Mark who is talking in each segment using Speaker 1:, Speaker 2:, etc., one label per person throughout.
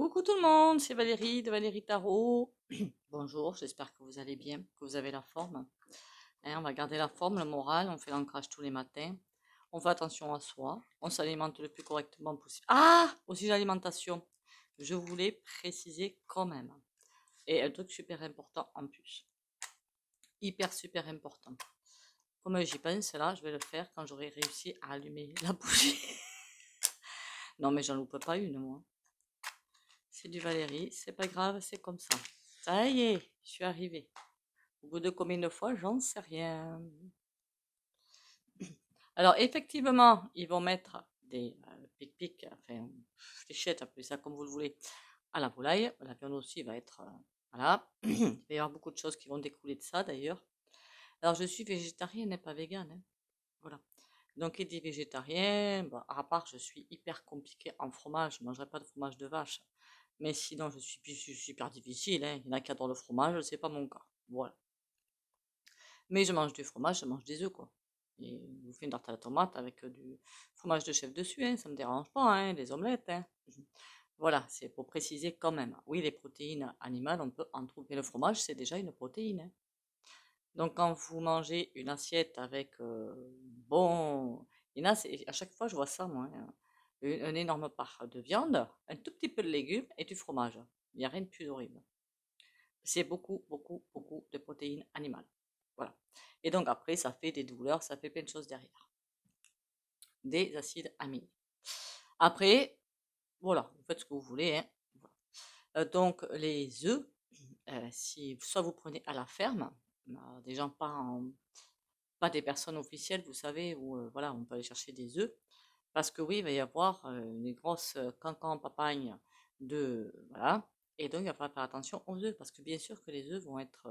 Speaker 1: Coucou tout le monde, c'est Valérie de Valérie Tarot. Bonjour, j'espère que vous allez bien, que vous avez la forme. Hein, on va garder la forme, le moral, on fait l'ancrage tous les matins. On fait attention à soi, on s'alimente le plus correctement possible. Ah Aussi l'alimentation, je voulais préciser quand même. Et un truc super important en plus. Hyper super important. Comme j'y pense là, je vais le faire quand j'aurai réussi à allumer la bougie. non mais j'en loupe pas une moi du Valérie, c'est pas grave, c'est comme ça. Ça y est, je suis arrivée. Au bout de combien de fois, j'en sais rien. Alors, effectivement, ils vont mettre des euh, pic-pic, enfin, fléchettes, appelez ça comme vous le voulez, à la volaille. La viande aussi va être. Euh, voilà. Il va y avoir beaucoup de choses qui vont découler de ça, d'ailleurs. Alors, je suis végétarienne et pas végane. Hein. Voilà. Donc, il dit végétarien, bah, à part je suis hyper compliquée en fromage, je ne mangerai pas de fromage de vache. Mais sinon, je suis, super difficile. Hein. Il y en a qui adorent le fromage, c'est pas mon cas. Voilà. Mais je mange du fromage, je mange des œufs, quoi. Et je vous fais une tarte à la tomate avec euh, du fromage de chef dessus, ça hein. ça me dérange pas, hein. les omelettes. Hein. Voilà, c'est pour préciser quand même. Oui, les protéines animales, on peut en trouver. Le fromage, c'est déjà une protéine. Donc, quand vous mangez une assiette avec euh, bon. Il à chaque fois, je vois ça, moi une, énorme part de viande, un tout petit peu de légumes et du fromage. Il n'y a rien de plus horrible. C'est beaucoup, beaucoup, beaucoup de protéines animales. Voilà. Et donc après, ça fait des douleurs, ça fait plein de choses derrière. Des acides aminés. Après, voilà, vous faites ce que vous voulez. Hein. Euh, donc les œufs, euh, si soit vous prenez à la ferme, euh, des gens pas pas des personnes officielles, vous savez, où voilà, on peut aller chercher des œufs. Parce que oui, il va y avoir une grosse cancan papagne de. Voilà. Et donc, il va falloir faire attention aux œufs, parce que bien sûr que les œufs vont être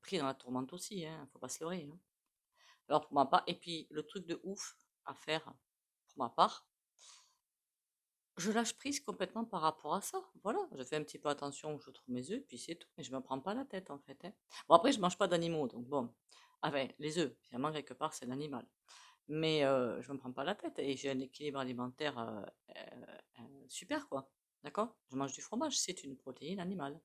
Speaker 1: pris dans la tourmente aussi, il hein, ne faut pas se leurrer. Hein. Alors, pour ma part, et puis le truc de ouf à faire pour ma part, je lâche prise complètement par rapport à ça. Voilà, je fais un petit peu attention où je trouve mes œufs, puis c'est tout. Et je ne me prends pas la tête en fait. Hein. Bon, après, je ne mange pas d'animaux, donc bon. Ah ben, les œufs, finalement, quelque part, c'est l'animal. Mais je ne me prends pas la tête et j'ai un équilibre alimentaire super, quoi. D'accord Je mange du fromage, c'est une protéine animale.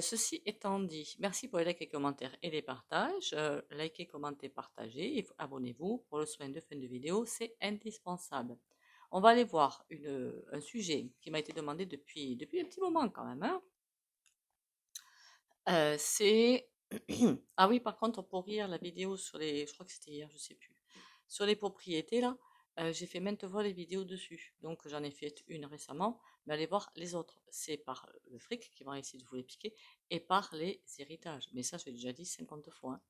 Speaker 1: ceci étant dit, merci pour les likes et commentaires et les partages. likez, commentez, partagez et abonnez-vous pour le soin de fin de vidéo, c'est indispensable. On va aller voir un sujet qui m'a été demandé depuis, depuis un petit moment quand même. Hein. c'est ah oui, par contre, pour rire, la vidéo sur les. Je crois que c'était hier, je sais plus. Sur les propriétés, là, euh, j'ai fait maintes fois les vidéos dessus. Donc j'en ai fait une récemment, mais allez voir les autres. C'est par le fric qui va essayer de vous les piquer et par les héritages. Mais ça, j'ai déjà dit 50 fois. Hein.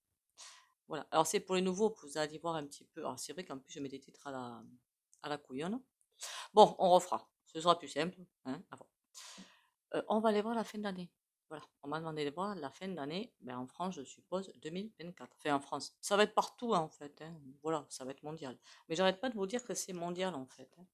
Speaker 1: Voilà. Alors c'est pour les nouveaux, vous allez voir un petit peu. Alors c'est vrai qu'en plus, je mets des titres à la, à couillonne. Bon, on refera. Ce sera plus simple. Hein, euh, on va aller voir la fin d'année. Voilà, on m'a demandé de voir la fin d'année, mais ben, en France, je suppose, 2024. Enfin, en France, ça va être partout, hein, en fait. Hein. Voilà, ça va être mondial. Mais j'arrête pas de vous dire que c'est mondial, en fait. Hein.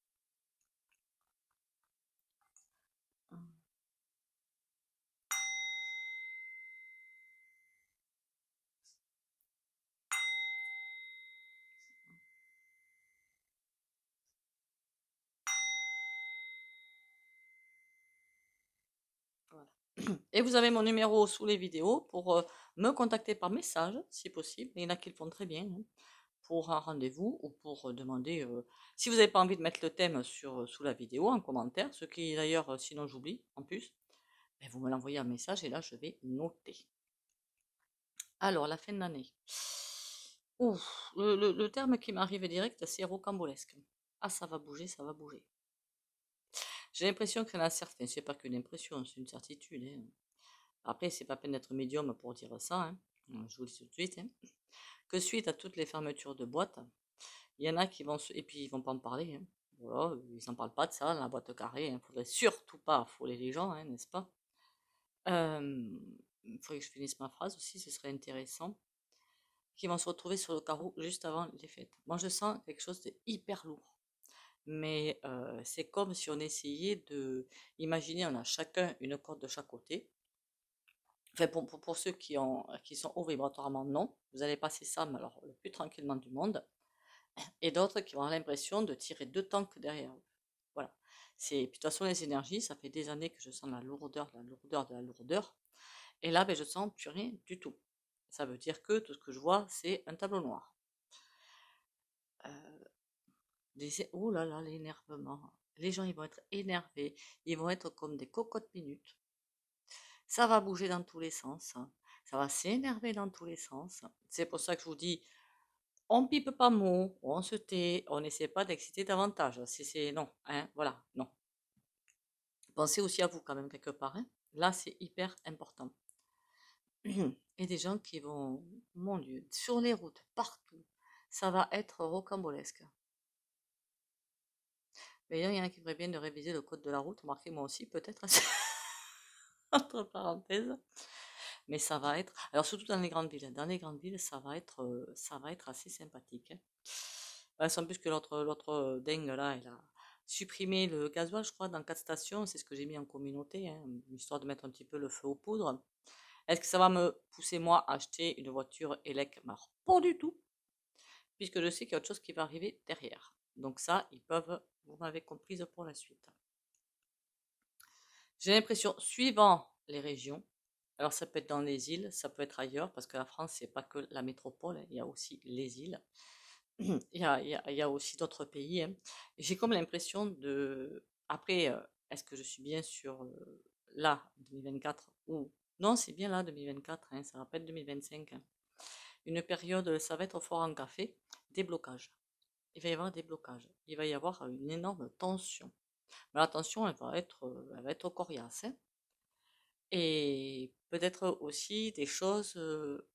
Speaker 1: Et vous avez mon numéro sous les vidéos pour euh, me contacter par message, si possible. Il y en a qui le font très bien, hein, pour un rendez-vous ou pour euh, demander. Euh, si vous n'avez pas envie de mettre le thème sur, sous la vidéo, en commentaire, ce qui d'ailleurs, sinon j'oublie en plus, ben, vous me l'envoyez un message et là je vais noter. Alors, la fin de l'année. Ouf, le, terme qui m'arrive direct, c'est rocambolesque. Ah, ça va bouger, ça va bouger. J'ai l'impression que y en a certains, c'est pas qu'une impression, c'est une certitude. Hein. Après, c'est pas peine d'être médium pour dire ça, hein. je vous le dis tout de suite. Hein. Que suite à toutes les fermetures de boîtes, il y en a qui vont se... et puis ils vont pas en parler. Hein. ils n'en parlent pas de ça, la boîte carrée. Il faudrait surtout pas fouler les gens, n'est-ce pas Il faudrait que je finisse ma phrase aussi, ce serait intéressant. Qui vont se retrouver sur le carreau juste avant les fêtes. Moi, je sens quelque chose de hyper lourd mais euh, c'est comme si on essayait de imaginer on a chacun une corde de chaque côté pour, ceux qui, ont, qui sont au vibratoirement, non. Vous allez passer ça, alors le plus tranquillement du monde. Et d'autres qui ont l'impression de tirer deux tanks derrière eux. Voilà. de toute façon, les énergies, ça fait des années que je sens la lourdeur, la lourdeur, de la lourdeur. Et là, ben, je sens plus rien du tout. Ça veut dire que tout ce que je vois, c'est un tableau noir. Euh, oh là là, l'énervement. Les gens, ils vont être énervés. Ils vont être comme des cocottes minutes ça va bouger dans tous les sens, hein. ça va s'énerver dans tous les sens. C'est pour ça que je vous dis, on pipe pas mot, on se tait, on n'essaie pas d'exciter davantage. C'est non, hein, voilà, non. Pensez aussi à vous quand même quelque part. Hein. Là, c'est hyper important. Et des gens qui vont, mon Dieu, sur les routes, partout, ça va être rocambolesque. Mais il y en a qui bien de réviser le code de la route, marquez moi aussi peut-être entre parenthèses. Mais ça va être, alors surtout dans les grandes villes, hein. dans les grandes villes, ça va être, euh, ça va être assez sympathique. Hein. sans plus que l'autre, l'autre euh, dingue là, il a supprimé le gasoil, je crois, dans quatre stations. C'est ce que j'ai mis en communauté, hein, histoire de mettre un petit peu le feu aux poudres. Est-ce que ça va me pousser moi à acheter une voiture électrique bah, pas du tout, puisque je sais qu'il y a autre chose qui va arriver derrière. Donc ça, ils peuvent, vous m'avez comprise pour la suite. J'ai l'impression, suivant les régions, alors ça peut être dans les îles, ça peut être ailleurs, parce que la France, c'est pas que la métropole, il y a aussi les îles. Il y a, y a, aussi d'autres pays. Hein. J'ai comme l'impression de... Après, euh, est-ce que je suis bien sur euh, là, 2024, ou... Non, c'est bien là, 2024, hein, ça rappelle pas être 2025. Hein. Une période, ça va être fort en café, déblocage. Il va y avoir des blocages. Il va y avoir une énorme tension. Mais attention, elle va être, elle va être coriace. Hein. et peut-être aussi des choses.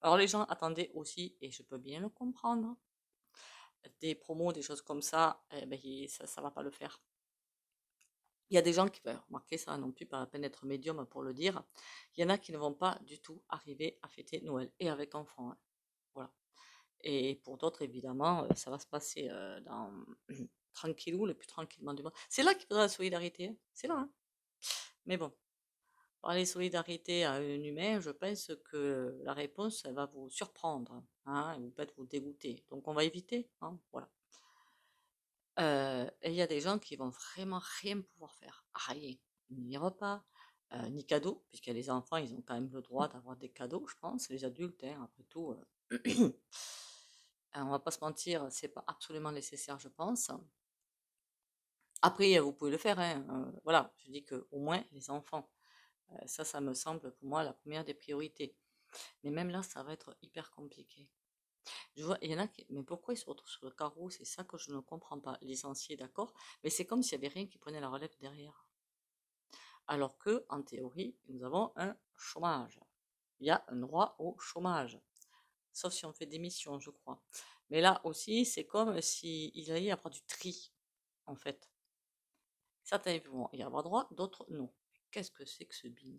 Speaker 1: Alors les gens attendaient aussi, et je peux bien le comprendre, des promos, des choses comme ça, eh ben, ça, ne va pas le faire. Il y a des gens qui vont remarquer ça non plus, pas la peine d'être médium pour le dire. Il y en a qui ne vont pas du tout arriver à fêter Noël et avec enfants. Hein. Voilà. Et pour d'autres, évidemment, ça va se passer dans tranquillou, le plus tranquillement du monde. C'est là qu'il faudra la solidarité. Hein. C'est là. Hein. Mais bon, parler solidarité à un humain, je pense que la réponse elle va vous surprendre, hein, et peut-être vous dégoûter. Donc on va éviter. Hein, voilà. Euh, et il y a des gens qui vont vraiment rien pouvoir faire. Rien. Ni repas, euh, ni cadeaux, puisque les enfants, ils ont quand même le droit mmh. d'avoir des cadeaux, je pense. Les adultes, après tout. Euh. on on va pas se mentir, c'est pas absolument nécessaire, je pense. Après, vous pouvez le faire, hein, voilà, je dis que au moins les enfants. ça, ça me semble pour moi la première des priorités. Mais même là, ça va être hyper compliqué. Je vois, il y en a qui, mais pourquoi ils se retrouvent sur le carreau C'est ça que je ne comprends pas. Les d'accord, mais c'est comme s'il n'y avait rien qui prenait la relève derrière. Alors que, en théorie, nous avons un chômage. Il y a un droit au chômage. Sauf si on fait démission, je crois. Mais là aussi, c'est comme s'il si allait y avoir du tri, en fait. Certains vont y avoir droit, d'autres non. Qu'est-ce que c'est que ce beans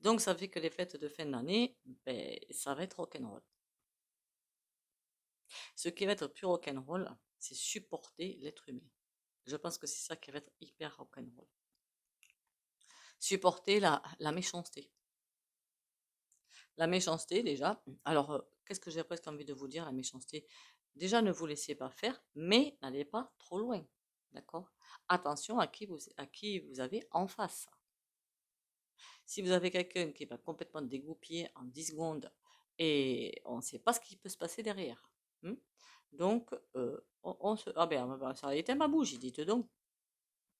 Speaker 1: Donc ça fait que les fêtes de fin d'année, ben, ça va être rock'n'roll. Ce qui va être plus rock'n'roll, c'est supporter l'être humain. Je pense que c'est ça qui va être hyper rock'n'roll. Supporter la méchanceté. La méchanceté, déjà. Alors, euh, qu'est-ce que j'ai presque envie de vous dire, la méchanceté Déjà, ne vous laissez pas faire, mais n'allez pas trop loin. D'accord Attention à qui, vous, à qui vous avez en face. Si vous avez quelqu'un qui va complètement dégoupiller en 10 secondes et on ne sait pas ce qui peut se passer derrière. Hmm? donc, euh, on, se. Ah ben, ça aurait été ma bouche, dites donc.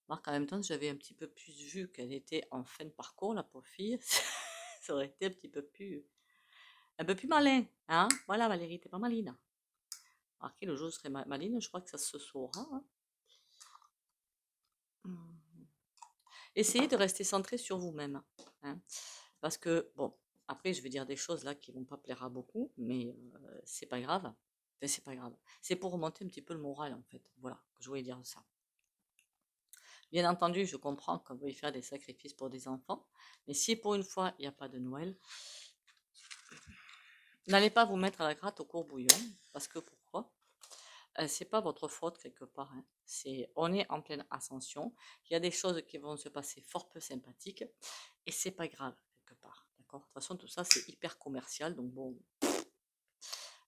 Speaker 1: Marc, en même temps, j'avais un petit peu plus vu qu'elle était en fin de parcours, la pauvre fille. ça aurait été un petit peu plus. Un peu plus malin, hein? Voilà, Valérie, t'es pas maline. Ok, le jour serait je maline, je crois que ça se saura. Hein. Mmh. Essayez de rester centré sur vous-même. Hein. parce que, bon, après, je vais dire des choses là qui vont pas plaire à beaucoup, mais c'est pas grave. c'est pas grave. C'est pour remonter un petit peu le moral, en fait. Voilà, je voulais dire ça. Bien entendu, je comprends qu'on veuille faire des sacrifices pour des enfants, mais si pour une fois, il n'y a pas de Noël, n'allez pas vous mettre à la gratte au courbouillon, parce que pour ce euh, c'est pas votre faute quelque part. Hein. C'est, on est en pleine ascension. Il y a des choses qui vont se passer fort peu sympathiques et c'est pas grave quelque part. De toute façon, tout ça c'est hyper commercial, donc bon.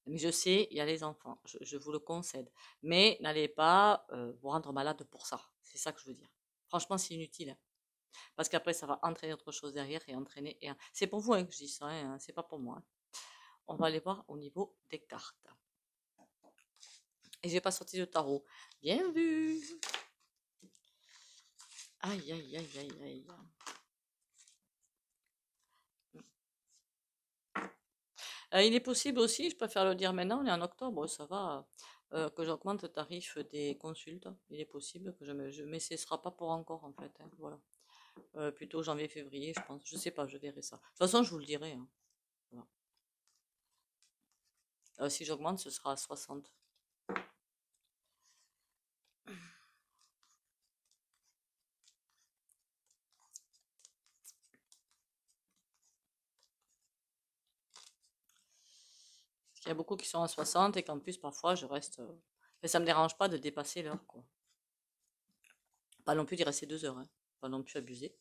Speaker 1: Mais je sais, il y a les enfants, je, vous le concède. Mais n'allez pas euh, vous rendre malade pour ça. C'est ça que je veux dire. Franchement, c'est inutile. Hein. Parce qu'après, ça va entraîner autre chose derrière et entraîner. C'est pour vous hein, que je dis ça, c'est pas pour moi. On va aller voir au niveau des cartes. Et j'ai pas sorti de tarot. Bien vu. Aïe, aïe, aïe, aïe, aïe. Euh, il est possible aussi, je préfère le dire maintenant, on est en octobre, ça va, euh, que j'augmente le tarif des consultes. Il est possible que je me. mais ce ne sera pas pour encore, en fait. Hein, voilà. Euh, plutôt janvier, février, je pense. Je sais pas, je verrai ça. De toute façon, je vous le dirai. Hein. Euh, si j'augmente, ce sera à 60. Il y a beaucoup qui sont à 60 et qu'en plus, parfois, je reste. Euh, mais ça ne me dérange pas de dépasser l'heure, quoi. Pas non plus d'y rester deux heures, hein. pas non plus abuser.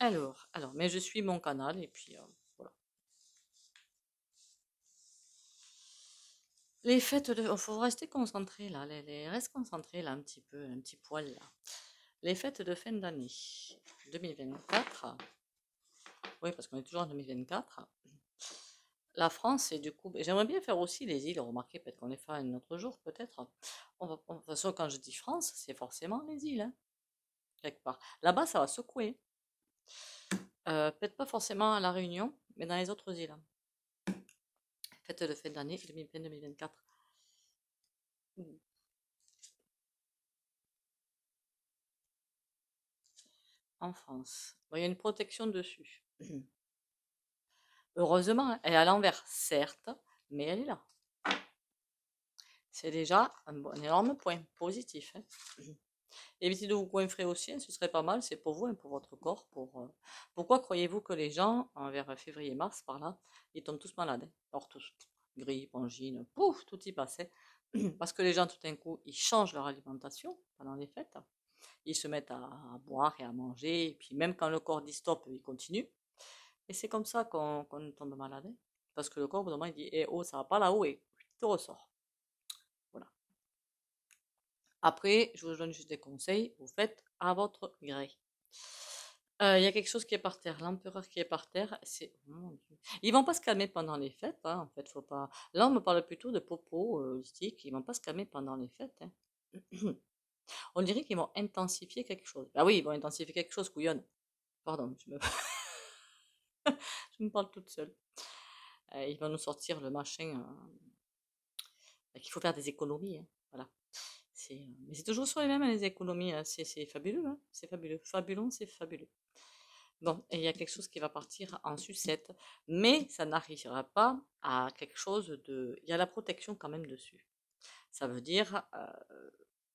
Speaker 1: Alors, alors, mais je suis mon canal et puis euh, voilà. Les fêtes de. Il oh, faut rester concentré là, les, reste concentré là un petit peu, un petit poil là. Les fêtes de fin d'année 2024. Oui, parce qu'on est toujours en 2024. La France, et du coup, j'aimerais bien faire aussi les îles, remarquez, peut-être qu'on les fera un autre jour, peut-être. De toute façon, quand je dis France, c'est forcément les îles, hein, quelque part. Là-bas, ça va secouer. Euh, peut-être pas forcément à La Réunion, mais dans les autres îles. Hein. Fête de fin d'année 2024. En France. il y a une protection dessus. Heureusement, elle est à l'envers, certes, mais elle est là. C'est déjà un, énorme point positif. et hein. Évitez de vous coinfrer aussi, hein, ce serait pas mal, c'est pour vous, et pour votre corps. Pour, euh, Pourquoi croyez-vous que les gens, envers février-mars, par là, ils tombent tous malades Alors hein? tous, grippe, angine, pouf, tout y passait. Parce que les gens, tout d'un coup, ils changent leur alimentation pendant les fêtes. Ils se mettent à, boire et à manger, et puis même quand le corps dit stop, il continue et c'est comme ça qu'on tombe malade. Hein. Parce que le corps, moment, il dit Eh oh, ça va pas là-haut, et tout ressort. Voilà. Après, je vous donne juste des conseils. Vous faites à votre gré. Euh, il y a quelque chose qui est par terre. L'empereur qui est par terre, c'est. Oh ils vont pas se calmer pendant les fêtes, hein, en fait. Faut pas... Là, on me parle plutôt de popos euh, Ils vont pas se calmer pendant les fêtes. Hein. on dirait qu'ils vont intensifier quelque chose. Ah oui, ils vont intensifier quelque chose, couillonne. Pardon, je me. je me parle toute seule. Euh, il va nous sortir le machin euh, bah, qu'il faut faire des économies. Hein, voilà. C'est, euh, mais c'est toujours sur les mêmes, hein, les économies. Hein. c'est, fabuleux. c'est fabuleux. Fabulon, c'est fabuleux. Bon, et il y a quelque chose qui va partir en sucette, mais ça n'arrivera pas à quelque chose de. Il y a la protection quand même dessus. Ça veut dire. Euh,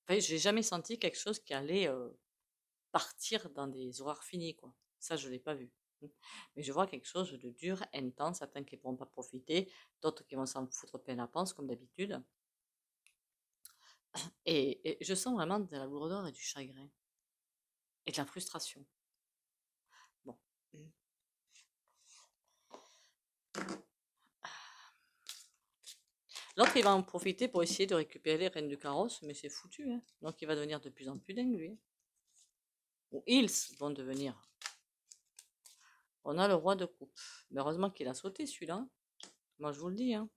Speaker 1: enfin, j'ai jamais senti quelque chose qui allait partir dans des horaires finis, quoi. Ça, je l'ai pas vu. Mais je vois quelque chose de dur, intense, certains qui ne pourront pas profiter, d'autres qui vont s'en foutre plein la panse, comme d'habitude. Et, je sens vraiment de la lourdeur et du chagrin. Et de la frustration. Bon. L'autre, il va en profiter pour essayer de récupérer les reines du carrosse, mais c'est foutu. Hein. Donc, il va devenir de plus en plus dingue, lui. Ou ils vont devenir on a le roi de coupe. Mais heureusement qu'il a sauté celui-là. Hein. Moi, je vous le dis. Hein.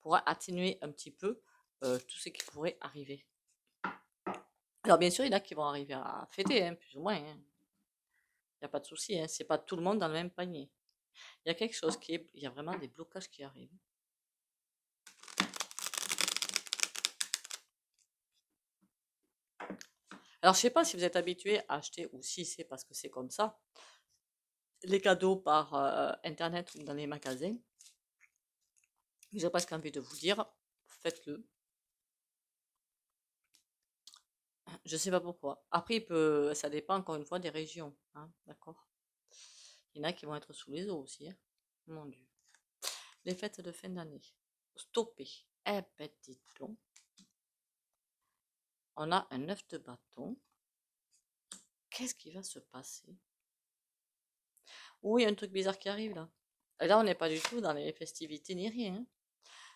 Speaker 1: Pour atténuer un petit peu euh, tout ce qui pourrait arriver. Alors, bien sûr, il y en a qui vont arriver à fêter, hein, plus ou moins. Il n'y a pas de souci. c'est pas tout le monde dans le même panier. Il y a quelque chose qui est. Il y a vraiment des blocages qui arrivent. Alors, je sais pas si vous êtes habitué à acheter ou si c'est parce que c'est comme ça, les cadeaux par euh, Internet ou dans les magasins. J'ai presque envie de vous dire, faites-le. Je sais pas pourquoi. Après, ça dépend encore une fois des régions. Hein, d'accord Il y en a qui vont être sous les eaux aussi. Hein. Mon Dieu. Les fêtes de fin d'année. Stoppez. Un eh ben, petit on a un œuf de bâton. Qu'est-ce qui va se passer Oui, il y a un truc bizarre qui arrive là. là, on n'est pas du tout dans les festivités ni rien.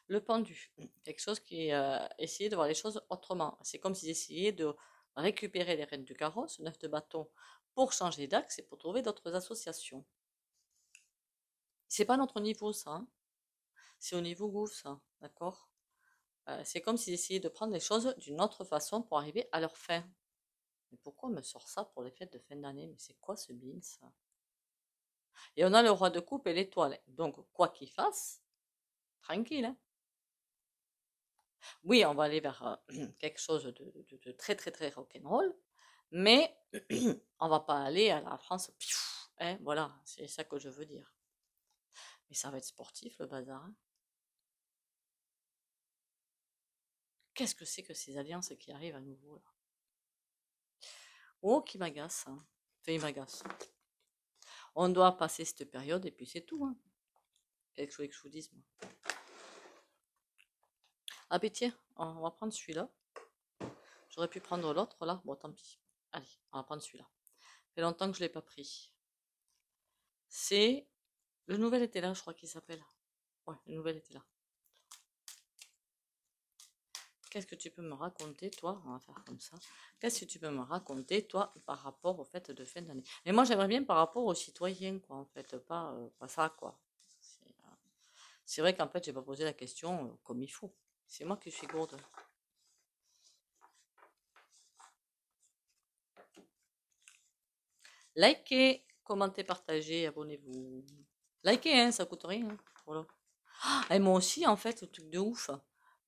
Speaker 1: Le pendu, quelque chose qui euh, de voir les choses autrement. C'est comme s'ils essayaient de récupérer les rênes du carrosse, neuf de bâton, pour changer d'axe et pour trouver d'autres associations. C'est pas notre niveau ça. Hein. C'est au niveau gouffre ça, d'accord euh, c'est comme s'ils essayaient de prendre les choses d'une autre façon pour arriver à leur fin. Mais pourquoi on me sort ça pour les fêtes de fin d'année Mais c'est quoi ce bin ça Et on a le roi de coupe et l'étoile. Donc, quoi qu'il fasse, tranquille. Hein. oui, on va aller vers euh, quelque chose de, très très très rock'n'roll, mais on va pas aller à la France. Hein, voilà, c'est ça que je veux dire. Mais ça va être sportif le bazar. Hein. Qu'est-ce que c'est que ces alliances qui arrivent à nouveau là Oh, qui m'agace. Hein. m'agace. On doit passer cette période et puis c'est tout. Hein. Quelque chose que je vous dise. Moi. Ah, ben tiens, on va prendre celui-là. J'aurais pu prendre l'autre là. Bon, tant pis. Allez, on va prendre celui-là. Ça fait longtemps que je ne l'ai pas pris. C'est le nouvel était là, je crois qu'il s'appelle. Ouais, le nouvel était là. Qu'est-ce que tu peux me raconter, toi On va faire comme ça. Qu'est-ce que tu peux me raconter, toi, par rapport au fait de fin d'année Mais moi, j'aimerais bien par rapport aux citoyens, quoi, en fait, pas, euh, pas ça, quoi. Euh, c'est vrai qu'en fait, j'ai pas posé la question euh, comme il faut. C'est moi qui suis gourde. Likez, commentez, partagez, abonnez-vous. Likez, hein, ça coûte rien. Voilà. Hein, ah, et moi aussi, en fait, le truc de ouf.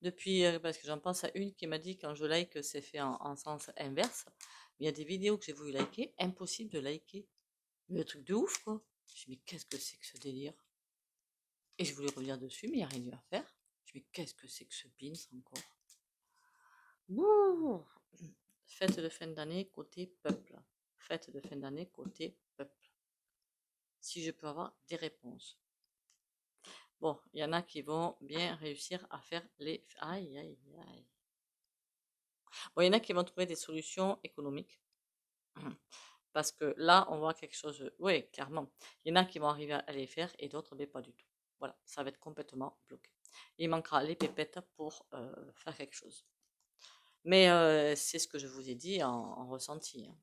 Speaker 1: Depuis, euh, parce que j'en pense à une qui m'a dit quand je like, c'est fait en, sens inverse. Il y a des vidéos que j'ai voulu liker, impossible de liker. Le truc de ouf, quoi. Je me dis, mais qu'est-ce que c'est que ce délire Et je voulais revenir dessus, mais il n'y a rien eu à faire. Je me dis, qu'est-ce que c'est que ce pins encore Fête de fin d'année côté peuple. Fête de fin d'année côté peuple. Si je peux avoir des réponses. Bon, il y en a qui vont bien réussir à faire les... Aïe, aïe, aïe. Bon, il y en a qui vont trouver des solutions économiques. Parce que là, on voit quelque chose... Oui, clairement. Il y en a qui vont arriver à les faire et d'autres, mais pas du tout. Voilà, ça va être complètement bloqué. Il manquera les pépettes pour euh, faire quelque chose. Mais euh, c'est ce que je vous ai dit en, ressenti. Hein.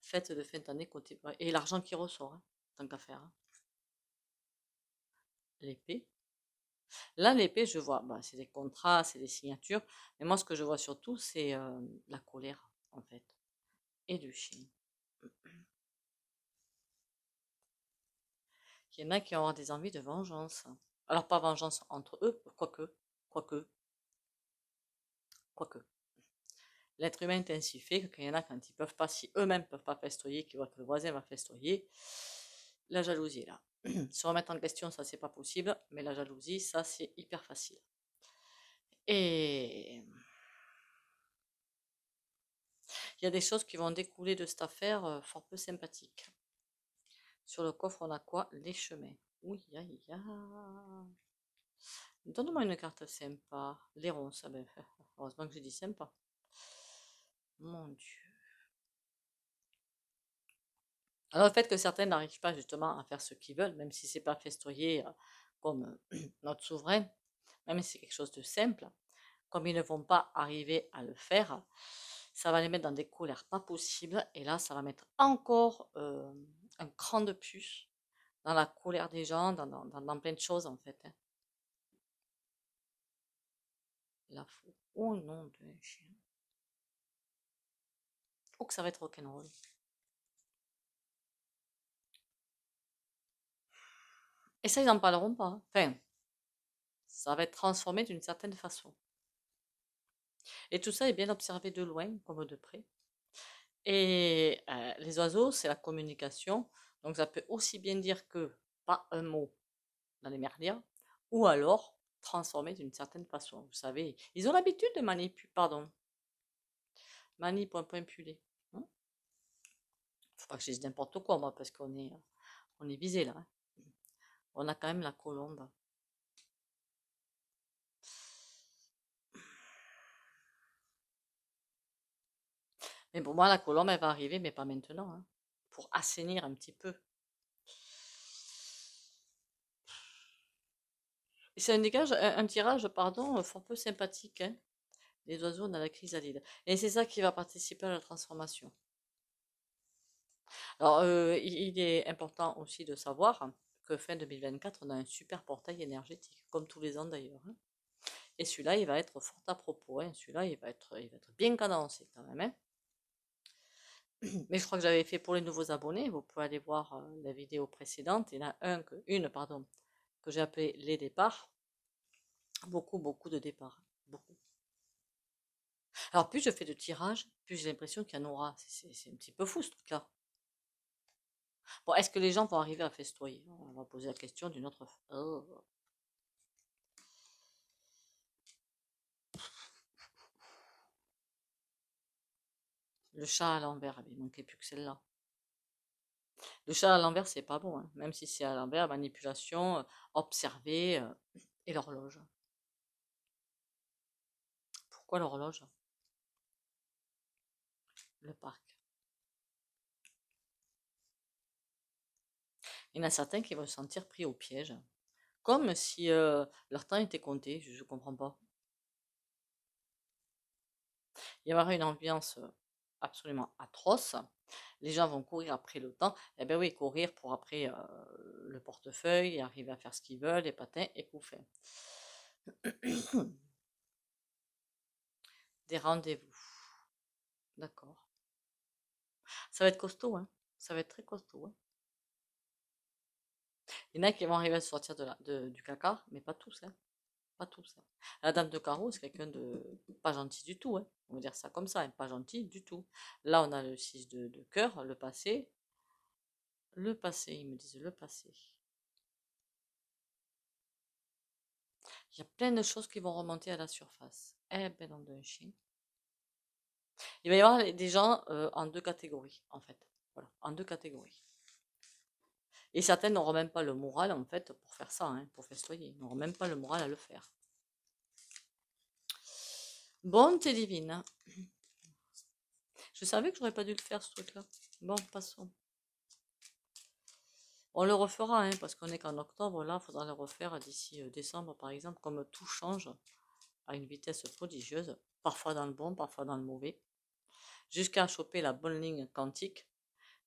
Speaker 1: Fête de fin d'année, côté... et l'argent qui ressort, hein, tant qu'à faire. Hein l'épée. Là, l'épée, je vois, bah, c'est des contrats, c'est des signatures. Mais moi, ce que je vois surtout, c'est euh, la colère, en fait, et du chien. Il y en a qui ont des envies de vengeance. Alors, pas vengeance entre eux, quoique, quoique, quoique. L'être humain est ainsi fait qu'il y en a quand ils peuvent pas, si eux-mêmes peuvent pas festoyer, qu'ils voient que le voisin va festoyer, la jalousie est là. se remettre en question, ça c'est pas possible, mais la jalousie, ça c'est hyper facile. Et il y a des choses qui vont découler de cette affaire euh, fort peu sympathique. Sur le coffre, on a quoi Les chemins. Oui, aïe, aïe. Donne-moi une carte sympa. Les ronces. Ah ben, heureusement que j'ai dit sympa. Mon Dieu. Alors, le fait que certains n'arrivent pas justement à faire ce qu'ils veulent, même si ce n'est pas festoyer euh, comme notre souverain, même si c'est quelque chose de simple, comme ils ne vont pas arriver à le faire, ça va les mettre dans des colères pas possibles. Et là, ça va mettre encore euh, un cran de puce dans la colère des gens, dans, plein de choses en fait. La foule. Oh non, de chien. Oh, que ça va être rock'n'roll. Et ça, ils n'en parleront pas. Hein. Enfin, ça va être transformé d'une certaine façon. Et tout ça est bien observé de loin comme de près. Et euh, les oiseaux, c'est la communication. Donc ça peut aussi bien dire que pas un mot dans les merliers, ou alors transformé d'une certaine façon. Vous savez, ils ont l'habitude de manipuler, pardon, manipuler. Il hein. ne faut pas que je dise n'importe quoi, moi, parce qu'on est, on est visé là. Hein. On a quand même la colombe. Mais pour moi, la colombe, elle va arriver, mais pas maintenant. Hein. pour assainir un petit peu. c'est un, dégage, un, tirage pardon, fort peu sympathique. Hein. Les des oiseaux dans la chrysalide. Et c'est ça qui va participer à la transformation. Alors, euh, il est important aussi de savoir que fin 2024, on a un super portail énergétique, comme tous les ans d'ailleurs. Hein. Et celui-là, il va être fort à propos. Hein. Celui-là, il, va être, être bien cadencé quand même. Hein. Mais je crois que j'avais fait pour les nouveaux abonnés. Vous pouvez aller voir euh, la vidéo précédente. Il y en a un une pardon, que j'ai appelée les départs. Beaucoup, beaucoup de départs. Beaucoup. Alors, plus je fais de tirages, plus j'ai l'impression qu'il y en aura. C'est un petit peu fou ce truc-là. Bon, est-ce que les gens vont arriver à festoyer On va poser la question d'une autre oh. Le chat à l'envers, il manquait plus que celle-là. Le chat à l'envers, c'est pas bon, hein. même si c'est à l'envers, manipulation, euh, observer euh, et l'horloge. Pourquoi l'horloge Le parc. Il y en a certains qui vont se sentir pris au piège, comme si euh, leur temps était compté, je ne comprends pas. Il y aura une ambiance euh, absolument atroce. Les gens vont courir après le temps. Eh bien oui, courir pour après euh, le portefeuille et arriver à faire ce qu'ils veulent, les patins et couffins. Des rendez-vous. D'accord. Ça va être costaud, hein. Ça va être très costaud. Hein. Il y en a qui vont arriver à sortir du caca, mais pas tous. Hein. Pas tous. Hein. La dame de carreau, c'est quelqu'un de pas gentil du tout. Hein. On va dire ça comme ça, est pas gentil du tout. Là, on a le 6 de, cœur, le passé. Le passé, ils me disent le passé. Il y a plein de choses qui vont remonter à la surface. Eh ben, dans d'un chien. Il va y avoir des gens euh, en deux catégories, en fait. Voilà, en deux catégories. Et certains n'auront même pas le moral, en fait, pour faire ça, hein, pour festoyer. Ils n'auront même pas le moral à le faire. Bonté divine. Je savais que j'aurais pas dû le faire, ce truc-là. Bon, passons. On le refera, hein, parce qu'on est qu'en octobre, là, il faudra le refaire d'ici euh, décembre, par exemple, comme tout change à une vitesse prodigieuse, parfois dans le bon, parfois dans le mauvais, jusqu'à choper la bonne ligne quantique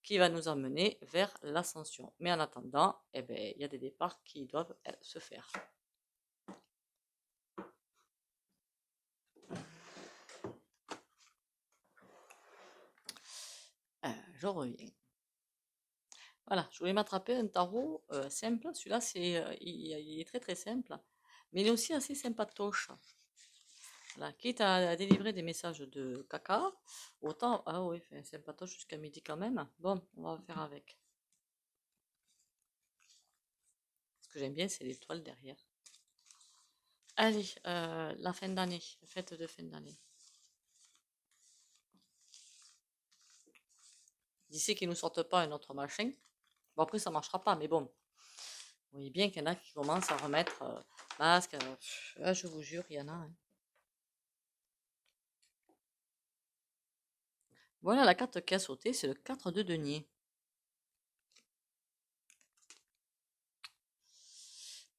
Speaker 1: qui va nous emmener vers l'ascension. Mais en attendant, eh bien, il y a des départs qui doivent euh, se faire. Euh, je reviens. Voilà, je voulais m'attraper un tarot euh, simple. Celui-là, c'est, il, il, est très très simple, mais il est aussi assez sympatoche quitte à délivrer des messages de caca, autant. Ah oui, c'est pas jusqu'à midi quand même. Bon, on va faire avec. Ce que j'aime bien, c'est l'étoile derrière. Allez, euh, la fin d'année, fête de fin d'année. D'ici qu'ils ne nous sortent pas un autre machin. Bon, après, ça ne marchera pas, mais bon. Vous voyez bien qu'il y en a qui commencent à remettre euh, masque. Euh, ah, je vous jure, il y en a. Hein. Voilà la carte qui a sauté, c'est le 4 de denier.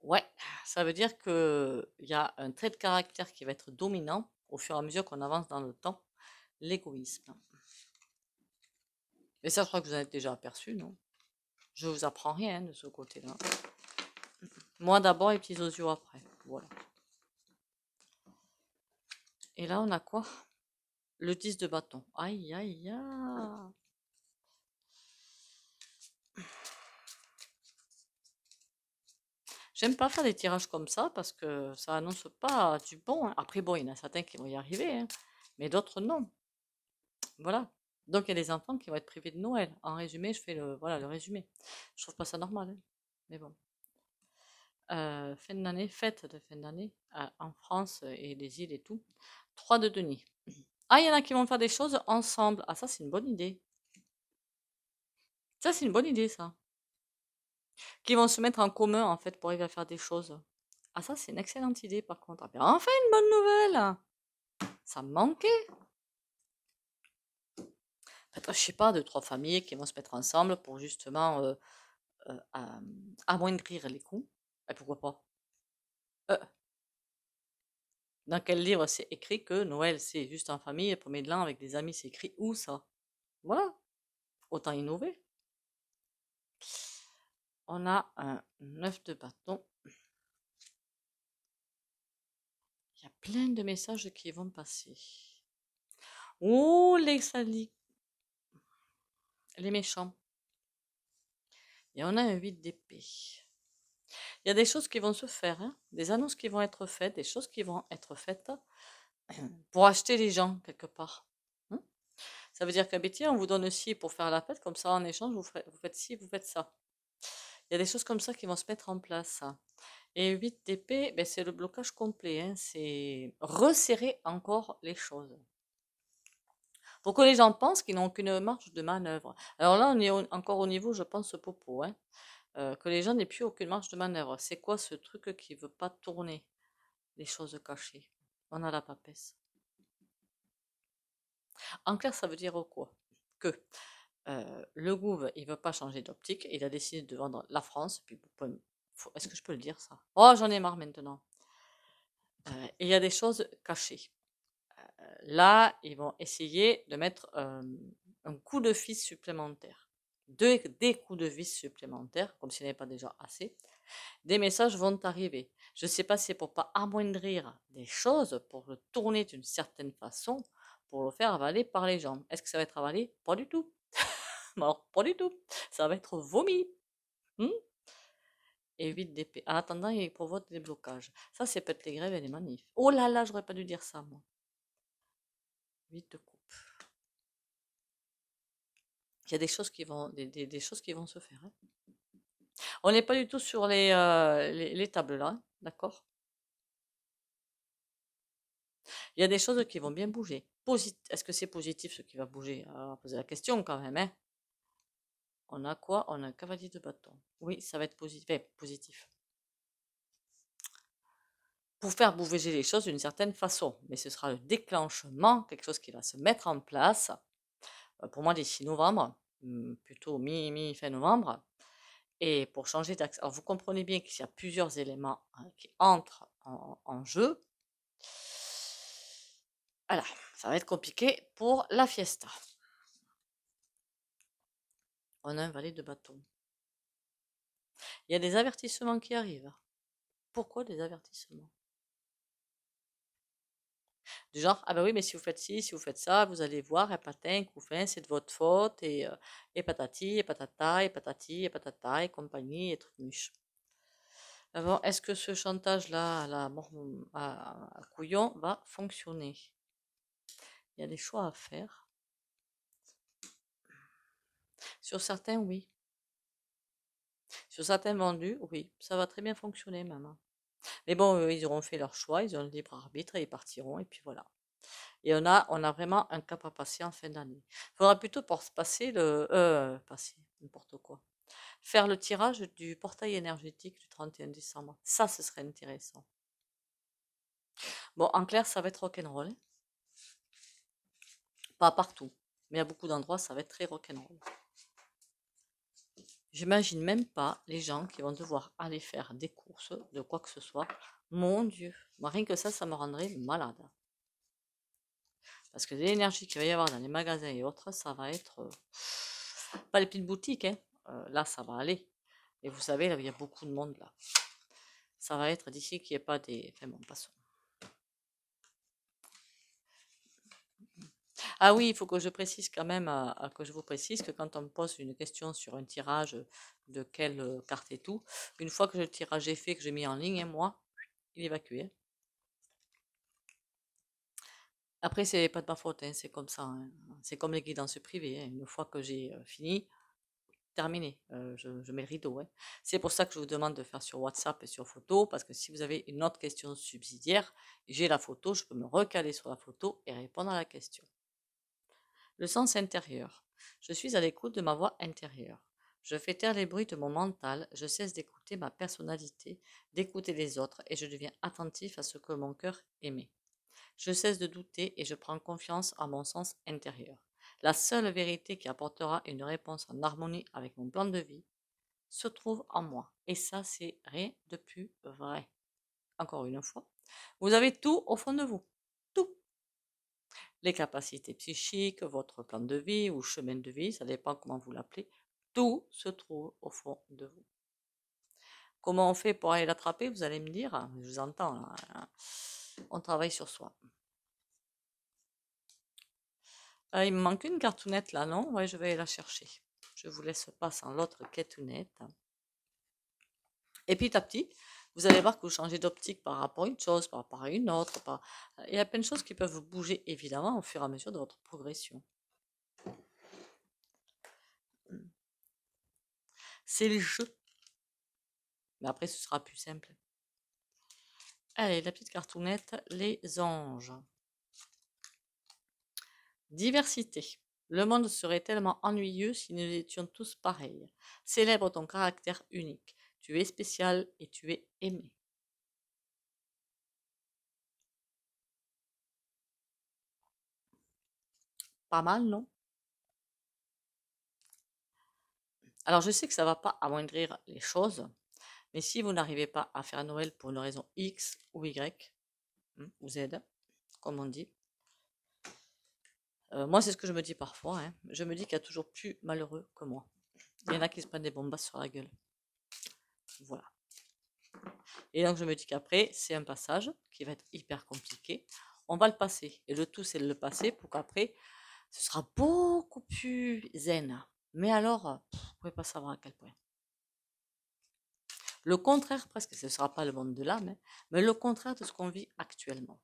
Speaker 1: Ouais, ça veut dire qu'il y a un trait de caractère qui va être dominant au fur et à mesure qu'on avance dans le temps, l'égoïsme. Et ça, je crois que vous en avez déjà aperçu, non Je ne vous apprends rien de ce côté-là. Moi d'abord et petits osio après. Voilà. Et là, on a quoi le 10 de bâton. Aïe, aïe, aïe. J'aime pas faire des tirages comme ça parce que ça annonce pas du bon. Hein. Après, bon, il y en a certains qui vont y arriver, hein, mais d'autres non. Voilà. Donc, il y a des enfants qui vont être privés de Noël. En résumé, je fais le, voilà, le résumé. Je trouve pas ça normal, hein, mais bon. Euh, fin d'année, fête de fin d'année euh, en France et les îles et tout. 3 de Denis. Ah, il y en a qui vont faire des choses ensemble. Ah, ça, c'est une bonne idée. Ça, c'est une bonne idée, ça. Qui vont se mettre en commun, en fait, pour arriver à faire des choses. Ah, ça, c'est une excellente idée, par contre. Ah, enfin, une bonne nouvelle Ça me manquait Je ne je sais pas, deux, trois familles qui vont se mettre ensemble pour justement euh, euh, euh, amoindrir les coûts. Et pourquoi pas dans quel livre c'est écrit que Noël, c'est juste en famille, le premier de l'an avec des amis, c'est écrit où ça Voilà. Autant innover. On a un 9 de bâton. Il y a plein de messages qui vont passer. Oh, les saliques. Les méchants. Et on a un 8 d'épée. Il y a des choses qui vont se faire, hein, des annonces qui vont être faites, des choses qui vont être faites pour acheter les gens quelque part. Hein. ça veut dire qu'un métier, on vous donne aussi pour faire la fête, comme ça en échange, vous, faites ci, vous faites ça. Il y a des choses comme ça qui vont se mettre en place. Et 8 tp ben c'est le blocage complet, hein, c'est resserrer encore les choses. Pour que les gens pensent qu'ils n'ont aucune marge de manœuvre. Alors là, on est encore au niveau, je pense, popo. Euh, que les gens n'aient plus aucune marge de manœuvre. C'est quoi ce truc qui ne veut pas tourner les choses cachées On a la papesse. En clair, ça veut dire quoi Que euh, le Gouv, il veut pas changer d'optique, il a décidé de vendre la France. est-ce que je peux le dire ça Oh, j'en ai marre maintenant. Euh, il y a des choses cachées. là, ils vont essayer de mettre un coup de fils supplémentaire des coups de vis supplémentaires, comme s'il n'y avait pas déjà assez, des messages vont arriver. Je ne sais pas si c'est pour pas amoindrir des choses, pour le tourner d'une certaine façon, pour le faire avaler par les gens. Est-ce que ça va être avalé Pas du tout. Alors, pas du tout. Ça va être vomi. et hmm vite En attendant, il provoque des blocages. Ça, c'est peut-être les grèves et les manifs. Oh là là, j'aurais pas dû dire ça, moi. Vite coups. Il y a des choses qui vont, des, choses qui vont se faire. Hein. On n'est pas du tout sur les, euh, tables là, hein, d'accord Il y a des choses qui vont bien bouger. Est-ce que c'est positif ce qui va bouger on va poser la question quand même. Hein. On a quoi On a un cavalier de bâton. Oui, ça va être positif. positif. Pour faire bouger les choses d'une certaine façon. Mais ce sera le déclenchement, quelque chose qui va se mettre en place euh, pour moi d'ici novembre, mm, plutôt mi-fin novembre. Et pour changer d'axe, vous comprenez bien qu'il y a plusieurs éléments hein, qui entrent en, en, jeu. Voilà, ça va être compliqué pour la fiesta. On a un valet de bâton. Il y a des avertissements qui arrivent. Pourquoi des avertissements du genre, ah ben oui, mais si vous faites ci, si vous faites ça, vous allez voir, et patin, couffin, c'est de votre faute, et, euh, et patati, et patata, et patati, et patata, et compagnie, et trucs ah Bon, est-ce que ce chantage-là à, à Couillon va fonctionner Il y a des choix à faire. Sur certains, oui. Sur certains vendus, oui, ça va très bien fonctionner, maman. Mais bon, ils auront fait leur choix, ils ont le libre arbitre et ils partiront, et puis voilà. Et on a, on a vraiment un cap à passer en fin d'année. Il faudra plutôt passer le. Euh, passer, n'importe quoi. Faire le tirage du portail énergétique du 31 décembre. Ça, ce serait intéressant. Bon, en clair, ça va être rock'n'roll. Hein. Pas partout, mais à beaucoup d'endroits, ça va être très rock'n'roll. J'imagine même pas les gens qui vont devoir aller faire des courses de quoi que ce soit. Mon Dieu, moi, rien que ça, ça me rendrait malade. Parce que l'énergie qu'il va y avoir dans les magasins et autres, ça va être euh, pas les petites boutiques. Hein. Euh, là, ça va aller. Et vous savez, il y a beaucoup de monde là. Ça va être d'ici qu'il n'y ait pas des... Enfin bon, passons. Ah oui, il faut que je précise quand même, euh, euh, que je vous précise que quand on me pose une question sur un tirage euh, de quelle carte et tout, une fois que le tirage est fait, que j'ai mis en ligne, hein, moi, il évacué. Hein. Après, c'est pas de ma faute, hein, c'est comme ça. C'est comme les guidances privées. Une fois que j'ai fini, terminé. je, je, mets le rideau. C'est pour ça que je vous demande de faire sur WhatsApp et sur photo, parce que si vous avez une autre question subsidiaire, j'ai la photo, je peux me recaler sur la photo et répondre à la question. Le sens intérieur. Je suis à l'écoute de ma voix intérieure. Je fais taire les bruits de mon mental, je cesse d'écouter ma personnalité, d'écouter les autres et je deviens attentif à ce que mon cœur aimait. Je cesse de douter et je prends confiance à mon sens intérieur. La seule vérité qui apportera une réponse en harmonie avec mon plan de vie se trouve en moi. Et ça, c'est rien de plus vrai. Encore une fois, vous avez tout au fond de vous les capacités psychiques, votre plan de vie ou chemin de vie, ça dépend comment vous l'appelez, tout se trouve au fond de vous. Comment on fait pour aller l'attraper Vous allez me dire, hein, je vous entends, hein, hein. on travaille sur soi. Ah, il me manque une cartounette là, non Oui, je vais la chercher. Je vous laisse passer sans l'autre cartounette. Et petit à petit, vous allez voir que vous changez d'optique par rapport à une chose, par rapport à une autre. Euh, il y a plein de choses qui peuvent vous bouger, évidemment, au fur et à mesure de votre progression. C'est le jeu. Mais après, ce sera plus simple. Allez, la petite cartounette, les anges. Diversité. Le monde serait tellement ennuyeux si nous étions tous pareils. Célèbre ton caractère unique. Tu es spécial et tu es aimé. Pas mal, non Alors je sais que ça ne va pas amoindrir les choses, mais si vous n'arrivez pas à faire Noël pour une raison X ou Y, hmm, ou Z, comme on dit, euh, moi c'est ce que je me dis parfois, hein. je me dis qu'il y a toujours plus malheureux que moi. Il y en a qui se prennent des bombasses sur la gueule. Voilà. Et donc je me dis qu'après, c'est un passage qui va être hyper compliqué. On va le passer. Et le tout, c'est de le passer pour qu'après, ce sera beaucoup plus zen. Mais alors, vous ne pouvez pas savoir à quel point. Le contraire, presque, ce ne sera pas le monde de l'âme, hein, mais le contraire de ce qu'on vit actuellement.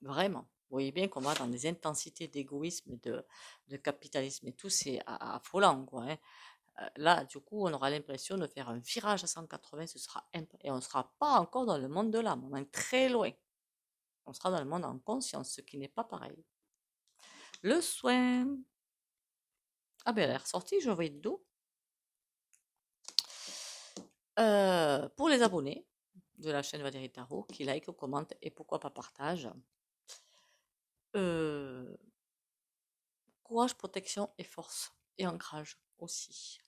Speaker 1: Vraiment. Vous voyez bien qu'on va dans des intensités d'égoïsme, de, de capitalisme et tout, c'est affolant. Quoi, hein là, du coup, on aura l'impression de faire un virage à 180, ce sera et on ne sera pas encore dans le monde de l'âme, on est très loin. On sera dans le monde en conscience, ce qui n'est pas pareil. Le soin. Ah ben, elle est ressortie, je vais d'où. Euh, pour les abonnés de la chaîne Valérie Tarot, qui like, commente et pourquoi pas partage. Euh, courage, protection et force et ancrage aussi.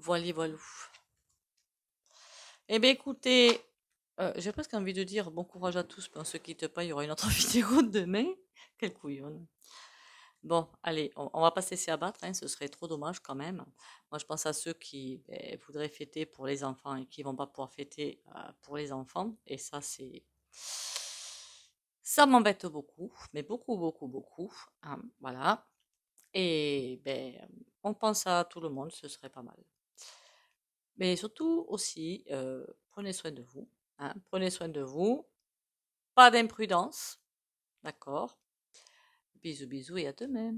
Speaker 1: Voilà, voilà. Eh bien, écoutez, euh, j'ai presque envie de dire bon courage à tous. Pour ceux qui te pas, il y aura une autre vidéo demain. Quel couillon. Bon, allez, on, ne va pas se laisser abattre, hein. ce serait trop dommage quand même. Moi, je pense à ceux qui ben, voudraient fêter pour les enfants et qui vont pas pouvoir fêter euh, pour les enfants. Et ça, c'est. Ça m'embête beaucoup, mais beaucoup, beaucoup, beaucoup. Hein. voilà. Et ben, on pense à tout le monde, ce serait pas mal. Mais surtout aussi, prenez soin de vous. Hein, prenez soin de vous. Pas d'imprudence. D'accord Bisous, bisous et à demain.